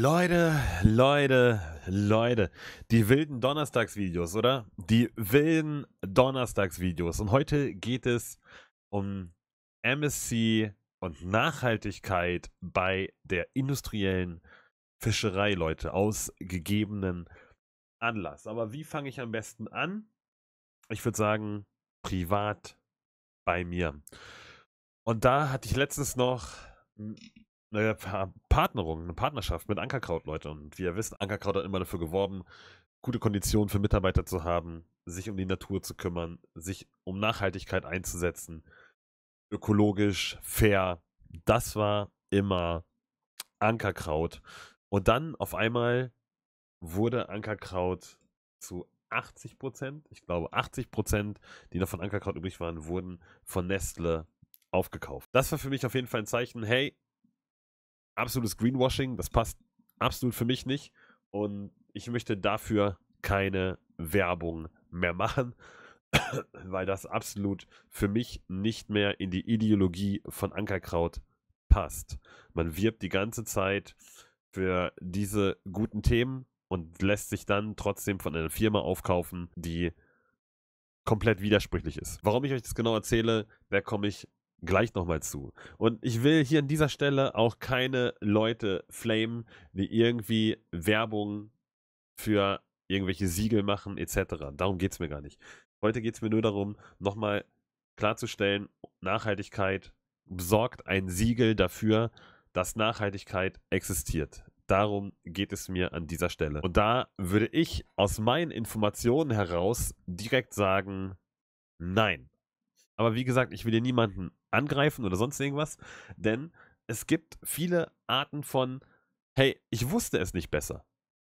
Leute, Leute, Leute, die wilden Donnerstagsvideos, oder? Die wilden Donnerstagsvideos. Und heute geht es um MSC und Nachhaltigkeit bei der industriellen Fischerei, Leute, aus gegebenen Anlass. Aber wie fange ich am besten an? Ich würde sagen, privat bei mir. Und da hatte ich letztens noch eine Partnerung, eine Partnerschaft mit Ankerkraut, Leute. Und wie ihr wisst, Ankerkraut hat immer dafür geworben, gute Konditionen für Mitarbeiter zu haben, sich um die Natur zu kümmern, sich um Nachhaltigkeit einzusetzen, ökologisch, fair. Das war immer Ankerkraut. Und dann auf einmal wurde Ankerkraut zu 80 Prozent, ich glaube 80 Prozent, die noch von Ankerkraut übrig waren, wurden von Nestle aufgekauft. Das war für mich auf jeden Fall ein Zeichen, hey, absolutes Greenwashing. Das passt absolut für mich nicht. Und ich möchte dafür keine Werbung mehr machen, weil das absolut für mich nicht mehr in die Ideologie von Ankerkraut passt. Man wirbt die ganze Zeit für diese guten Themen und lässt sich dann trotzdem von einer Firma aufkaufen, die komplett widersprüchlich ist. Warum ich euch das genau erzähle, da komme ich gleich nochmal zu. Und ich will hier an dieser Stelle auch keine Leute flamen, die irgendwie Werbung für irgendwelche Siegel machen etc. Darum geht es mir gar nicht. Heute geht es mir nur darum, nochmal klarzustellen, Nachhaltigkeit sorgt ein Siegel dafür, dass Nachhaltigkeit existiert. Darum geht es mir an dieser Stelle. Und da würde ich aus meinen Informationen heraus direkt sagen, nein. Aber wie gesagt, ich will hier niemanden angreifen oder sonst irgendwas, denn es gibt viele Arten von, hey, ich wusste es nicht besser.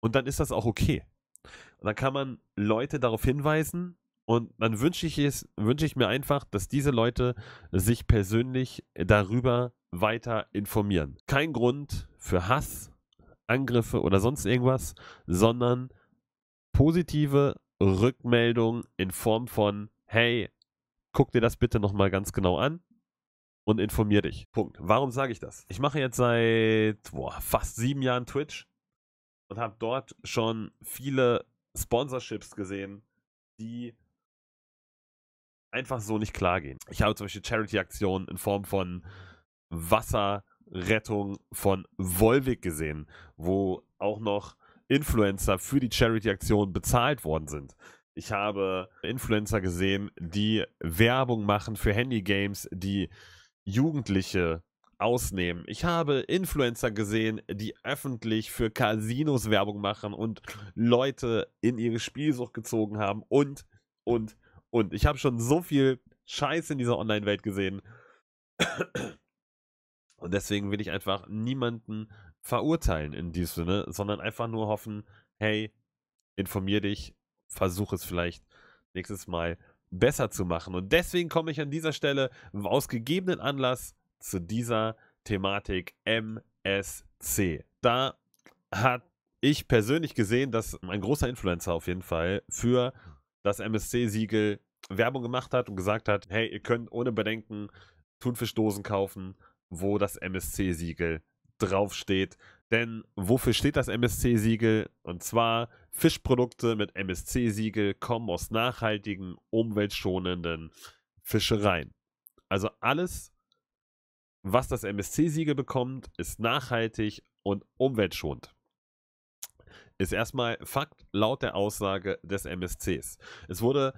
Und dann ist das auch okay. Und dann kann man Leute darauf hinweisen und dann wünsche ich, es, wünsche ich mir einfach, dass diese Leute sich persönlich darüber weiter informieren. Kein Grund für Hass, Angriffe oder sonst irgendwas, sondern positive Rückmeldung in Form von, hey, guck dir das bitte nochmal ganz genau an und informier dich. Punkt. Warum sage ich das? Ich mache jetzt seit boah, fast sieben Jahren Twitch und habe dort schon viele Sponsorships gesehen, die einfach so nicht klar gehen. Ich habe zum Beispiel Charity-Aktionen in Form von Wasserrettung von Volvic gesehen, wo auch noch Influencer für die Charity-Aktion bezahlt worden sind. Ich habe Influencer gesehen, die Werbung machen für Handy-Games, die Jugendliche ausnehmen. Ich habe Influencer gesehen, die öffentlich für Casinos Werbung machen und Leute in ihre Spielsucht gezogen haben und, und, und. Ich habe schon so viel Scheiß in dieser Online-Welt gesehen. Und deswegen will ich einfach niemanden verurteilen in diesem Sinne, sondern einfach nur hoffen, hey, informier dich, versuch es vielleicht nächstes Mal besser zu machen. Und deswegen komme ich an dieser Stelle aus gegebenen Anlass zu dieser Thematik MSC. Da hat ich persönlich gesehen, dass ein großer Influencer auf jeden Fall für das MSC-Siegel Werbung gemacht hat und gesagt hat, hey, ihr könnt ohne Bedenken Thunfischdosen kaufen, wo das MSC-Siegel draufsteht. Denn wofür steht das MSC-Siegel? Und zwar Fischprodukte mit MSC-Siegel kommen aus nachhaltigen, umweltschonenden Fischereien. Also alles, was das MSC-Siegel bekommt, ist nachhaltig und umweltschonend. Ist erstmal Fakt laut der Aussage des MSCs. Es wurde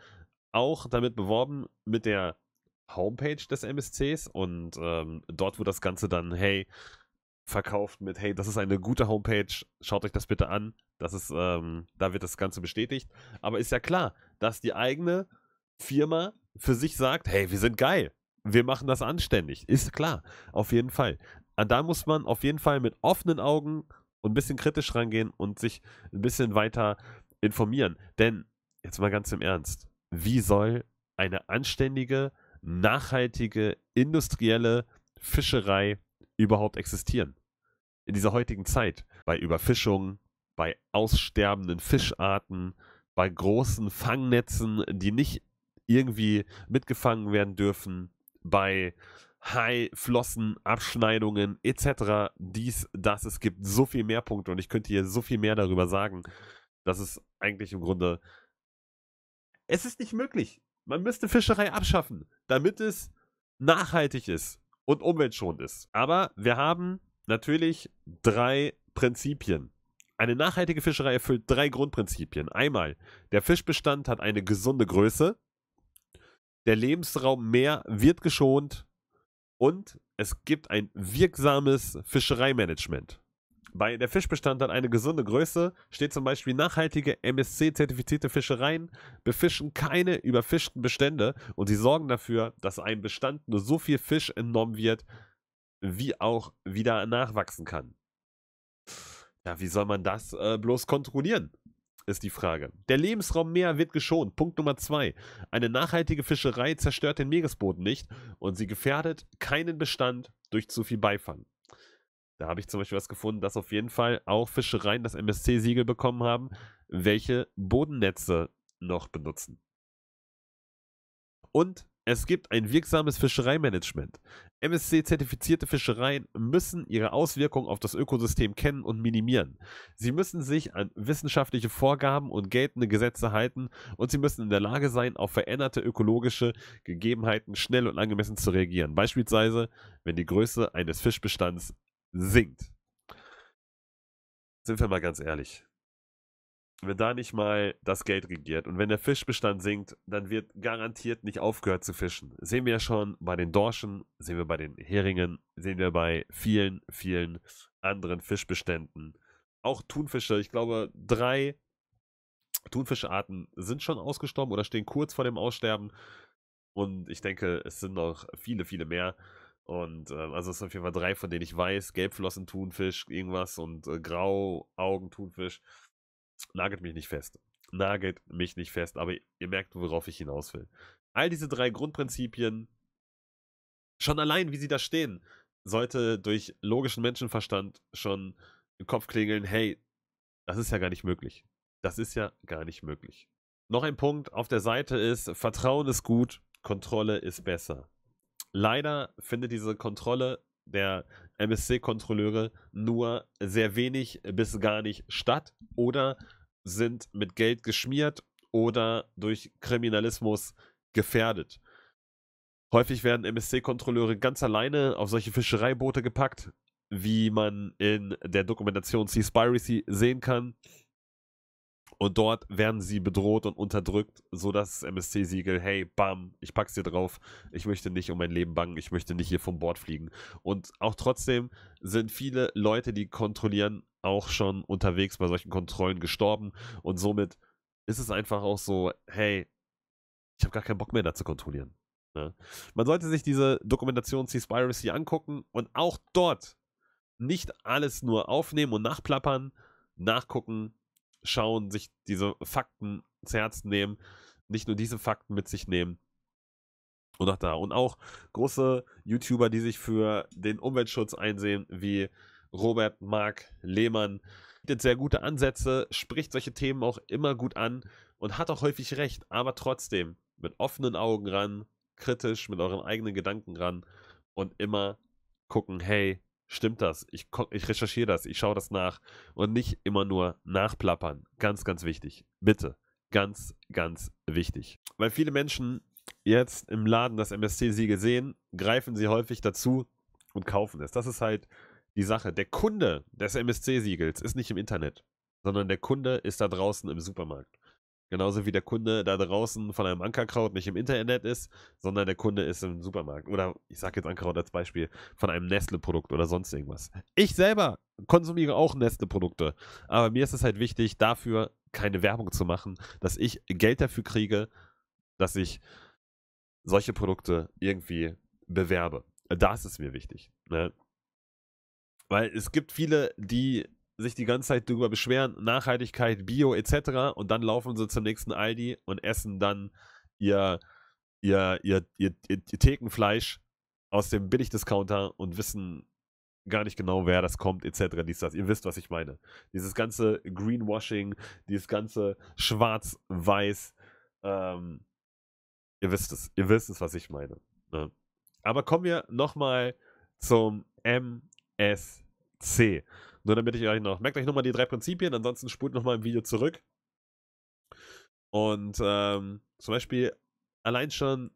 auch damit beworben mit der Homepage des MSCs und ähm, dort wird das Ganze dann, hey, verkauft mit, hey, das ist eine gute Homepage, schaut euch das bitte an. Das ist, ähm, da wird das Ganze bestätigt. Aber ist ja klar, dass die eigene Firma für sich sagt, hey, wir sind geil. Wir machen das anständig. Ist klar. Auf jeden Fall. Und da muss man auf jeden Fall mit offenen Augen und ein bisschen kritisch rangehen und sich ein bisschen weiter informieren. Denn, jetzt mal ganz im Ernst, wie soll eine anständige, nachhaltige, industrielle Fischerei überhaupt existieren. In dieser heutigen Zeit, bei Überfischung, bei aussterbenden Fischarten, bei großen Fangnetzen, die nicht irgendwie mitgefangen werden dürfen, bei Haiflossen, Abschneidungen etc. Dies, das, es gibt so viel mehr Punkte und ich könnte hier so viel mehr darüber sagen. dass es eigentlich im Grunde. Es ist nicht möglich. Man müsste Fischerei abschaffen, damit es nachhaltig ist und umweltschonend ist. Aber wir haben natürlich drei Prinzipien. Eine nachhaltige Fischerei erfüllt drei Grundprinzipien. Einmal, der Fischbestand hat eine gesunde Größe, der Lebensraum mehr wird geschont und es gibt ein wirksames Fischereimanagement. Bei der Fischbestand hat eine gesunde Größe steht zum Beispiel nachhaltige MSC-zertifizierte Fischereien befischen keine überfischten Bestände und sie sorgen dafür, dass ein Bestand nur so viel Fisch entnommen wird, wie auch wieder nachwachsen kann. Ja, wie soll man das äh, bloß kontrollieren? Ist die Frage. Der Lebensraum Meer wird geschont. Punkt Nummer zwei. Eine nachhaltige Fischerei zerstört den Meeresboden nicht und sie gefährdet keinen Bestand durch zu viel Beifang. Da habe ich zum Beispiel was gefunden, dass auf jeden Fall auch Fischereien das MSC-Siegel bekommen haben, welche Bodennetze noch benutzen. Und es gibt ein wirksames Fischereimanagement. MSC-zertifizierte Fischereien müssen ihre Auswirkungen auf das Ökosystem kennen und minimieren. Sie müssen sich an wissenschaftliche Vorgaben und geltende Gesetze halten und sie müssen in der Lage sein, auf veränderte ökologische Gegebenheiten schnell und angemessen zu reagieren. Beispielsweise, wenn die Größe eines Fischbestands singt. Sind wir mal ganz ehrlich. Wenn da nicht mal das Geld regiert und wenn der Fischbestand sinkt, dann wird garantiert nicht aufgehört zu fischen. Sehen wir ja schon bei den Dorschen, sehen wir bei den Heringen, sehen wir bei vielen, vielen anderen Fischbeständen. Auch Thunfische, ich glaube, drei Thunfischarten sind schon ausgestorben oder stehen kurz vor dem Aussterben. Und ich denke, es sind noch viele, viele mehr. Und äh, also es sind auf jeden Fall drei, von denen ich weiß. Gelbflossen, Thunfisch, irgendwas und äh, Grau, Augen, Thunfisch. Nagelt mich nicht fest. Nagelt mich nicht fest, aber ihr merkt, worauf ich hinaus will. All diese drei Grundprinzipien, schon allein, wie sie da stehen, sollte durch logischen Menschenverstand schon im Kopf klingeln, hey, das ist ja gar nicht möglich. Das ist ja gar nicht möglich. Noch ein Punkt auf der Seite ist, Vertrauen ist gut, Kontrolle ist besser. Leider findet diese Kontrolle der MSC-Kontrolleure nur sehr wenig bis gar nicht statt oder sind mit Geld geschmiert oder durch Kriminalismus gefährdet. Häufig werden MSC-Kontrolleure ganz alleine auf solche Fischereiboote gepackt, wie man in der Dokumentation Seaspiracy sehen kann. Und dort werden sie bedroht und unterdrückt, sodass das MSC-Siegel, hey, bam, ich pack's dir drauf. Ich möchte nicht um mein Leben bangen, ich möchte nicht hier vom Bord fliegen. Und auch trotzdem sind viele Leute, die kontrollieren, auch schon unterwegs bei solchen Kontrollen gestorben. Und somit ist es einfach auch so, hey, ich habe gar keinen Bock mehr da zu kontrollieren. Ne? Man sollte sich diese Dokumentation C-Spiracy angucken und auch dort nicht alles nur aufnehmen und nachplappern, nachgucken, schauen, sich diese Fakten zu Herzen nehmen, nicht nur diese Fakten mit sich nehmen. Und auch da. Und auch große YouTuber, die sich für den Umweltschutz einsehen, wie Robert, Marc, Lehmann, bietet sehr gute Ansätze, spricht solche Themen auch immer gut an und hat auch häufig recht, aber trotzdem mit offenen Augen ran, kritisch mit euren eigenen Gedanken ran und immer gucken, hey, stimmt das? Ich, ich recherchiere das, ich schaue das nach und nicht immer nur nachplappern. Ganz, ganz wichtig. Bitte. Ganz, ganz wichtig. Weil viele Menschen jetzt im Laden das MSC-Siegel sehen, greifen sie häufig dazu und kaufen es. Das ist halt die Sache. Der Kunde des MSC-Siegels ist nicht im Internet, sondern der Kunde ist da draußen im Supermarkt. Genauso wie der Kunde da draußen von einem Ankerkraut nicht im Internet ist, sondern der Kunde ist im Supermarkt. Oder ich sage jetzt Ankerkraut als Beispiel, von einem Nestle-Produkt oder sonst irgendwas. Ich selber konsumiere auch Nestle-Produkte, aber mir ist es halt wichtig, dafür keine Werbung zu machen, dass ich Geld dafür kriege, dass ich solche Produkte irgendwie bewerbe. Das ist mir wichtig. Ne? Weil es gibt viele, die sich die ganze Zeit darüber beschweren, Nachhaltigkeit, Bio etc. Und dann laufen sie zum nächsten Aldi und essen dann ihr, ihr, ihr, ihr, ihr Thekenfleisch aus dem Billigdiscounter und wissen gar nicht genau, wer das kommt etc. Dies, das. Ihr wisst, was ich meine. Dieses ganze Greenwashing, dieses ganze Schwarz-Weiß. Ähm, ihr wisst es. Ihr wisst es, was ich meine. Ne? Aber kommen wir nochmal zum MS. C. Nur damit ich euch noch. Merkt euch nochmal die drei Prinzipien, ansonsten spult nochmal im Video zurück. Und ähm, zum Beispiel allein schon,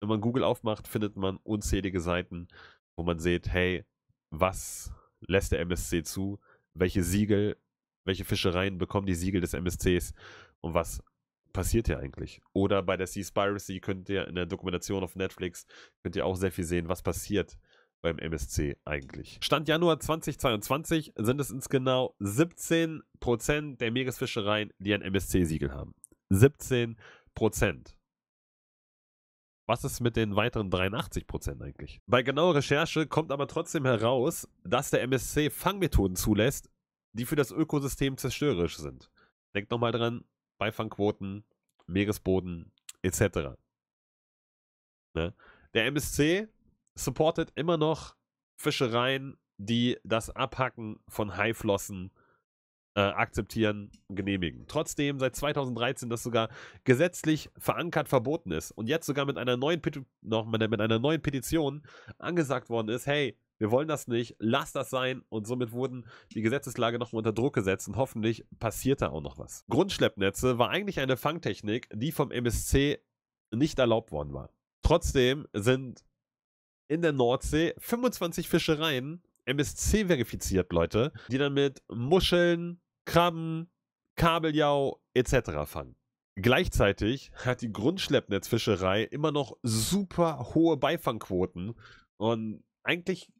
wenn man Google aufmacht, findet man unzählige Seiten, wo man sieht, hey, was lässt der MSC zu? Welche Siegel, welche Fischereien bekommen die Siegel des MSCs? Und was passiert hier eigentlich? Oder bei der Sea Spiracy könnt ihr in der Dokumentation auf Netflix, könnt ihr auch sehr viel sehen, was passiert beim MSC eigentlich. Stand Januar 2022 sind es ins genau 17% der Meeresfischereien, die ein MSC-Siegel haben. 17%. Was ist mit den weiteren 83% eigentlich? Bei genauer Recherche kommt aber trotzdem heraus, dass der MSC Fangmethoden zulässt, die für das Ökosystem zerstörerisch sind. Denkt nochmal dran, Beifangquoten, Meeresboden etc. Ne? Der MSC supportet immer noch Fischereien, die das Abhacken von Haiflossen äh, akzeptieren und genehmigen. Trotzdem seit 2013 das sogar gesetzlich verankert verboten ist und jetzt sogar mit einer neuen, Peti noch mit, mit einer neuen Petition angesagt worden ist, hey, wir wollen das nicht, lass das sein. Und somit wurden die Gesetzeslage nochmal unter Druck gesetzt und hoffentlich passiert da auch noch was. Grundschleppnetze war eigentlich eine Fangtechnik, die vom MSC nicht erlaubt worden war. Trotzdem sind in der Nordsee 25 Fischereien MSC verifiziert, Leute, die dann mit Muscheln, Krabben, Kabeljau etc. fangen. Gleichzeitig hat die Grundschleppnetzfischerei immer noch super hohe Beifangquoten und eigentlich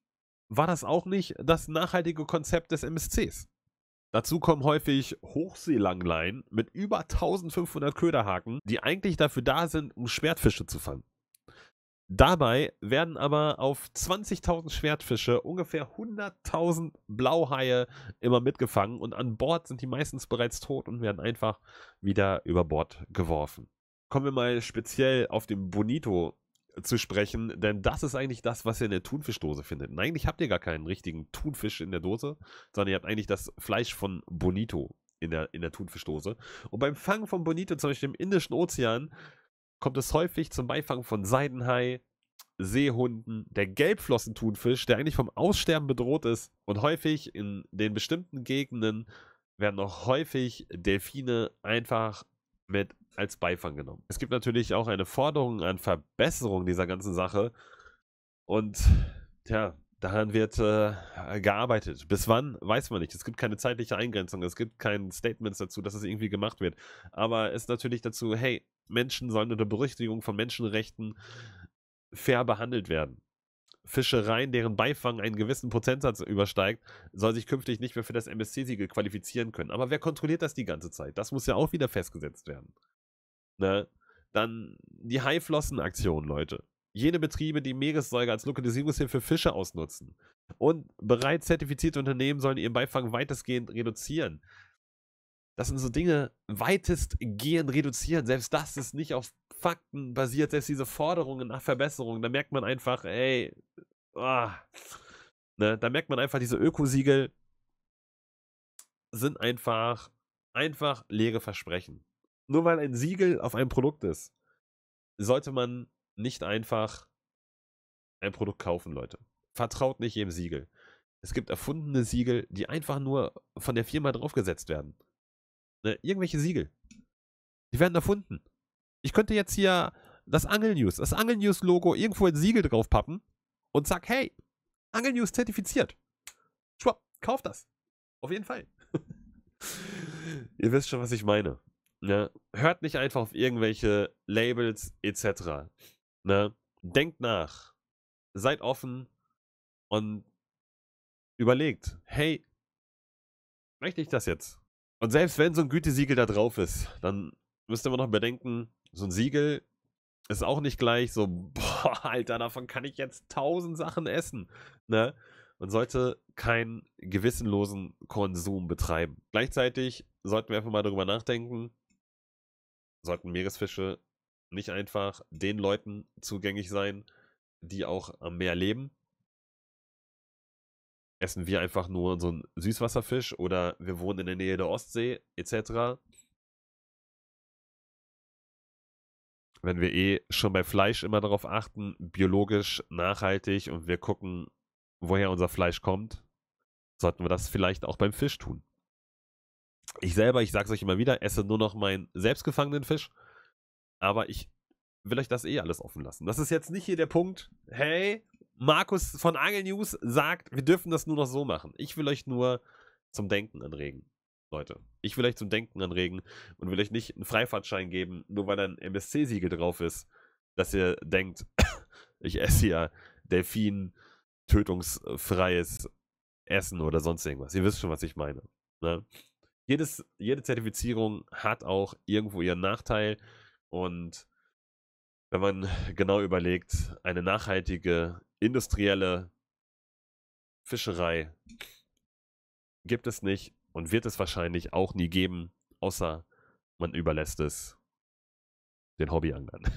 war das auch nicht das nachhaltige Konzept des MSCs. Dazu kommen häufig Hochseelangleien mit über 1500 Köderhaken, die eigentlich dafür da sind, um Schwertfische zu fangen. Dabei werden aber auf 20.000 Schwertfische ungefähr 100.000 Blauhaie immer mitgefangen und an Bord sind die meistens bereits tot und werden einfach wieder über Bord geworfen. Kommen wir mal speziell auf den Bonito zu sprechen, denn das ist eigentlich das, was ihr in der Thunfischdose findet. Nein, eigentlich habt ihr gar keinen richtigen Thunfisch in der Dose, sondern ihr habt eigentlich das Fleisch von Bonito in der, in der Thunfischdose. Und beim Fangen von Bonito, zum Beispiel im Indischen Ozean, kommt es häufig zum Beifang von Seidenhai, Seehunden, der Gelbflossentunfisch, der eigentlich vom Aussterben bedroht ist und häufig in den bestimmten Gegenden werden auch häufig Delfine einfach mit als Beifang genommen. Es gibt natürlich auch eine Forderung an Verbesserung dieser ganzen Sache und tja, Daran wird äh, gearbeitet. Bis wann, weiß man nicht. Es gibt keine zeitliche Eingrenzung, es gibt kein Statement dazu, dass es irgendwie gemacht wird. Aber es ist natürlich dazu, hey, Menschen sollen unter Berücksichtigung von Menschenrechten fair behandelt werden. Fischereien, deren Beifang einen gewissen Prozentsatz übersteigt, soll sich künftig nicht mehr für das MSC-Siegel qualifizieren können. Aber wer kontrolliert das die ganze Zeit? Das muss ja auch wieder festgesetzt werden. Ne? Dann die Haiflossen-Aktion, Leute jene Betriebe, die Meeressäuger als Lokalisierungshilfe für Fische ausnutzen. Und bereits zertifizierte Unternehmen sollen ihren Beifang weitestgehend reduzieren. Das sind so Dinge, weitestgehend reduzieren. Selbst das ist nicht auf Fakten basiert, selbst diese Forderungen nach Verbesserungen. Da merkt man einfach, ey, oh, ne, da merkt man einfach, diese Ökosiegel sind einfach, einfach leere Versprechen. Nur weil ein Siegel auf einem Produkt ist, sollte man nicht einfach ein Produkt kaufen, Leute. Vertraut nicht jedem Siegel. Es gibt erfundene Siegel, die einfach nur von der Firma draufgesetzt werden. Ne? Irgendwelche Siegel. Die werden erfunden. Ich könnte jetzt hier das News, das News logo irgendwo ein Siegel draufpappen und sag, hey, News zertifiziert. Schwupp, kauf das. Auf jeden Fall. Ihr wisst schon, was ich meine. Ne? Hört nicht einfach auf irgendwelche Labels etc. Ne? Denkt nach. Seid offen und überlegt, hey, möchte ich das jetzt? Und selbst wenn so ein Gütesiegel da drauf ist, dann müsst ihr immer noch bedenken, so ein Siegel ist auch nicht gleich so, boah, Alter, davon kann ich jetzt tausend Sachen essen. Ne? Man sollte keinen gewissenlosen Konsum betreiben. Gleichzeitig sollten wir einfach mal darüber nachdenken, sollten Meeresfische nicht einfach den Leuten zugänglich sein, die auch am äh, Meer leben. Essen wir einfach nur so einen Süßwasserfisch oder wir wohnen in der Nähe der Ostsee etc. Wenn wir eh schon bei Fleisch immer darauf achten, biologisch, nachhaltig und wir gucken, woher unser Fleisch kommt, sollten wir das vielleicht auch beim Fisch tun. Ich selber, ich sage es euch immer wieder, esse nur noch meinen selbstgefangenen Fisch aber ich will euch das eh alles offen lassen. Das ist jetzt nicht hier der Punkt, hey, Markus von Angel News sagt, wir dürfen das nur noch so machen. Ich will euch nur zum Denken anregen, Leute. Ich will euch zum Denken anregen und will euch nicht einen Freifahrtschein geben, nur weil da ein MSC-Siegel drauf ist, dass ihr denkt, ich esse ja Delfin tötungsfreies Essen oder sonst irgendwas. Ihr wisst schon, was ich meine. Ne? Jedes, jede Zertifizierung hat auch irgendwo ihren Nachteil. Und wenn man genau überlegt, eine nachhaltige industrielle Fischerei gibt es nicht und wird es wahrscheinlich auch nie geben, außer man überlässt es den Hobbyanglern.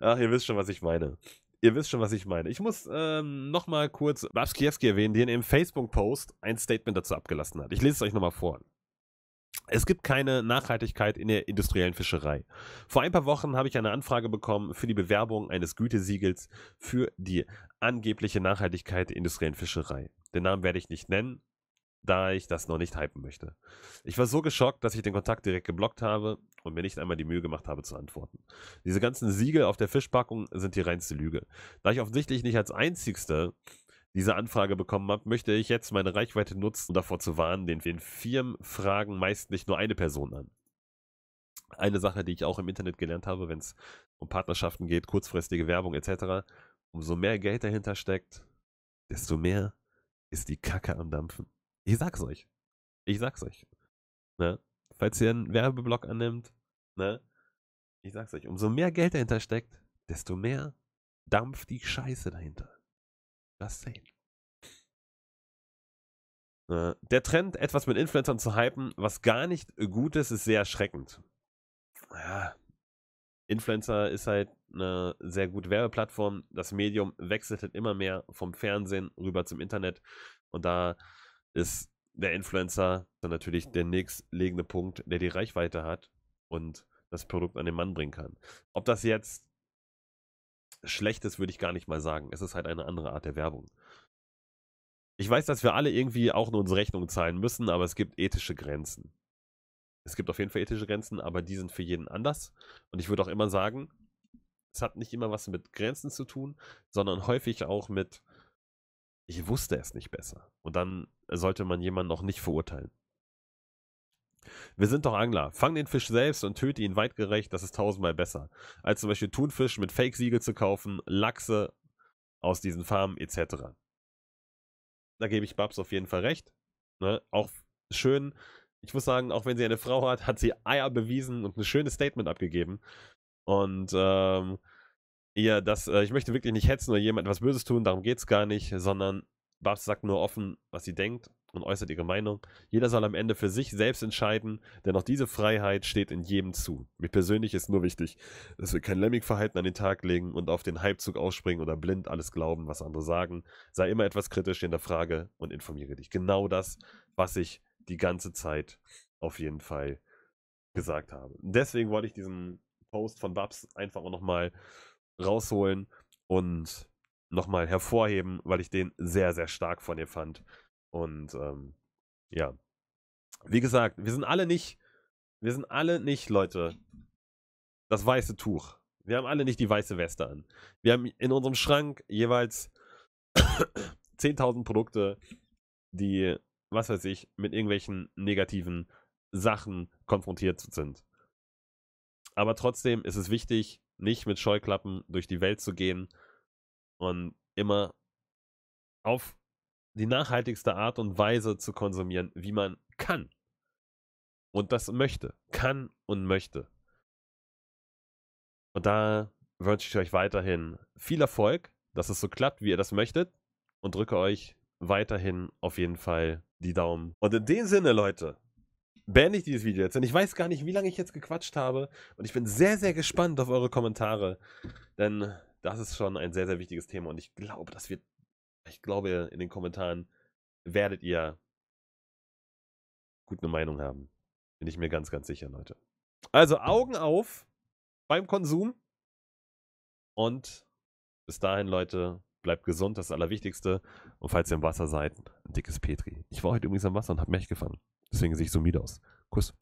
Ach, ihr wisst schon, was ich meine. Ihr wisst schon, was ich meine. Ich muss ähm, nochmal kurz Babskiewski erwähnen, der in einem Facebook-Post ein Statement dazu abgelassen hat. Ich lese es euch nochmal vor. Es gibt keine Nachhaltigkeit in der industriellen Fischerei. Vor ein paar Wochen habe ich eine Anfrage bekommen für die Bewerbung eines Gütesiegels für die angebliche Nachhaltigkeit der industriellen Fischerei. Den Namen werde ich nicht nennen, da ich das noch nicht hypen möchte. Ich war so geschockt, dass ich den Kontakt direkt geblockt habe und mir nicht einmal die Mühe gemacht habe zu antworten. Diese ganzen Siegel auf der Fischpackung sind die reinste Lüge. Da ich offensichtlich nicht als einzigster diese Anfrage bekommen habe, möchte ich jetzt meine Reichweite nutzen, um davor zu warnen, den, den Firmen fragen meist nicht nur eine Person an. Eine Sache, die ich auch im Internet gelernt habe, wenn es um Partnerschaften geht, kurzfristige Werbung etc., umso mehr Geld dahinter steckt, desto mehr ist die Kacke am Dampfen. Ich sag's euch. Ich sag's euch. Ne? Falls ihr einen Werbeblock annimmt, ne? ich sag's euch, umso mehr Geld dahinter steckt, desto mehr dampft die Scheiße dahinter. Just saying. Ne, der Trend, etwas mit Influencern zu hypen, was gar nicht äh, gut ist, ist sehr erschreckend. Ja, Influencer ist halt eine sehr gute Werbeplattform. Das Medium wechselt halt immer mehr vom Fernsehen rüber zum Internet. Und da ist der Influencer dann natürlich der nächstlegende Punkt, der die Reichweite hat und das Produkt an den Mann bringen kann. Ob das jetzt Schlechtes würde ich gar nicht mal sagen. Es ist halt eine andere Art der Werbung. Ich weiß, dass wir alle irgendwie auch nur unsere Rechnung zahlen müssen, aber es gibt ethische Grenzen. Es gibt auf jeden Fall ethische Grenzen, aber die sind für jeden anders. Und ich würde auch immer sagen, es hat nicht immer was mit Grenzen zu tun, sondern häufig auch mit, ich wusste es nicht besser. Und dann sollte man jemanden auch nicht verurteilen. Wir sind doch Angler. Fang den Fisch selbst und töte ihn weitgerecht, das ist tausendmal besser. Als zum Beispiel Thunfisch mit Fake-Siegel zu kaufen, Lachse aus diesen Farmen etc. Da gebe ich Babs auf jeden Fall recht. Ne? Auch schön, ich muss sagen, auch wenn sie eine Frau hat, hat sie Eier bewiesen und ein schönes Statement abgegeben. Und ähm, ja, das, äh, ich möchte wirklich nicht hetzen oder jemand etwas Böses tun, darum geht es gar nicht, sondern Babs sagt nur offen, was sie denkt und äußert ihre Meinung. Jeder soll am Ende für sich selbst entscheiden, denn auch diese Freiheit steht in jedem zu. Mir persönlich ist nur wichtig, dass wir kein Lemming-Verhalten an den Tag legen und auf den Hypezug ausspringen oder blind alles glauben, was andere sagen. Sei immer etwas kritisch in der Frage und informiere dich. Genau das, was ich die ganze Zeit auf jeden Fall gesagt habe. Deswegen wollte ich diesen Post von Babs einfach auch nochmal rausholen und nochmal hervorheben, weil ich den sehr, sehr stark von ihr fand. Und ähm, ja. Wie gesagt, wir sind alle nicht, wir sind alle nicht, Leute, das weiße Tuch. Wir haben alle nicht die weiße Weste an. Wir haben in unserem Schrank jeweils 10.000 Produkte, die, was weiß ich, mit irgendwelchen negativen Sachen konfrontiert sind. Aber trotzdem ist es wichtig, nicht mit Scheuklappen durch die Welt zu gehen und immer auf die nachhaltigste Art und Weise zu konsumieren, wie man kann. Und das möchte. Kann und möchte. Und da wünsche ich euch weiterhin viel Erfolg, dass es so klappt, wie ihr das möchtet. Und drücke euch weiterhin auf jeden Fall die Daumen. Und in dem Sinne, Leute, beende ich dieses Video jetzt. Denn ich weiß gar nicht, wie lange ich jetzt gequatscht habe. Und ich bin sehr, sehr gespannt auf eure Kommentare. Denn das ist schon ein sehr, sehr wichtiges Thema. Und ich glaube, das wird ich glaube, in den Kommentaren werdet ihr gute Meinung haben. Bin ich mir ganz, ganz sicher, Leute. Also Augen auf beim Konsum. Und bis dahin, Leute, bleibt gesund, das ist das Allerwichtigste. Und falls ihr im Wasser seid, ein dickes Petri. Ich war heute übrigens am Wasser und habe Mech gefangen. Deswegen sehe ich so mied aus. Kuss.